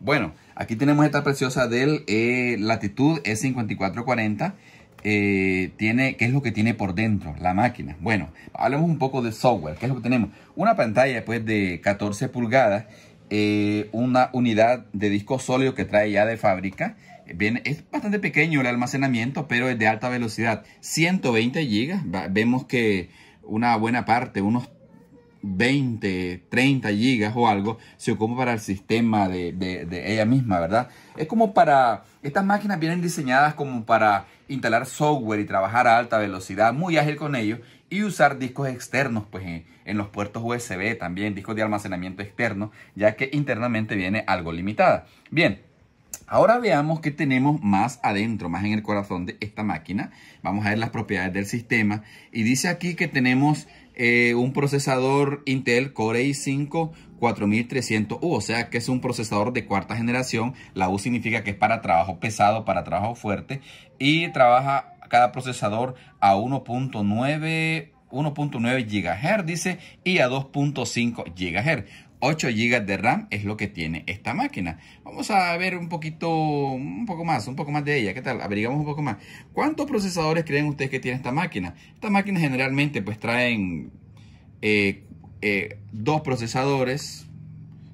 Bueno, aquí tenemos esta preciosa del eh, latitud es 5440. Eh, tiene, ¿qué es lo que tiene por dentro la máquina? Bueno, hablemos un poco de software. ¿Qué es lo que tenemos? Una pantalla pues, de 14 pulgadas, eh, una unidad de disco sólido que trae ya de fábrica. Bien, es bastante pequeño el almacenamiento, pero es de alta velocidad. 120 GB. Vemos que una buena parte, unos 20, 30 gigas o algo, se como para el sistema de, de, ella misma, ¿verdad? Es como para, estas máquinas vienen diseñadas como para instalar software y trabajar a alta velocidad, muy ágil con ellos, y usar discos externos, pues en, los puertos USB también, discos de almacenamiento externo, ya que internamente viene algo limitada. Bien, Ahora veamos qué tenemos más adentro, más en el corazón de esta máquina. Vamos a ver las propiedades del sistema. Y dice aquí que tenemos eh, un procesador Intel Core i5 4300U, o sea que es un procesador de cuarta generación. La U significa que es para trabajo pesado, para trabajo fuerte. Y trabaja cada procesador a 1.9 1.9 GHz, dice, y a 2.5 GHz. 8 GB de RAM es lo que tiene esta máquina. Vamos a ver un poquito, un poco más, un poco más de ella. ¿Qué tal? Averigamos un poco más. ¿Cuántos procesadores creen ustedes que tiene esta máquina? esta máquina generalmente pues traen eh, eh, dos procesadores,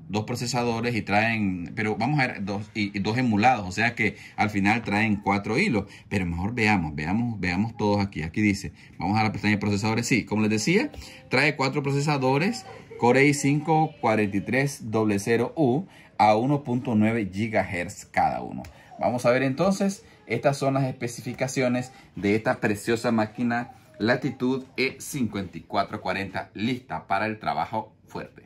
dos procesadores y traen, pero vamos a ver, dos, y, dos emulados, o sea que al final traen cuatro hilos, pero mejor veamos, veamos, veamos todos aquí, aquí dice, vamos a la pestaña de procesadores, sí, como les decía, trae cuatro procesadores Corey 54300U a 1.9 GHz cada uno. Vamos a ver entonces, estas son las especificaciones de esta preciosa máquina Latitud E5440 lista para el trabajo fuerte.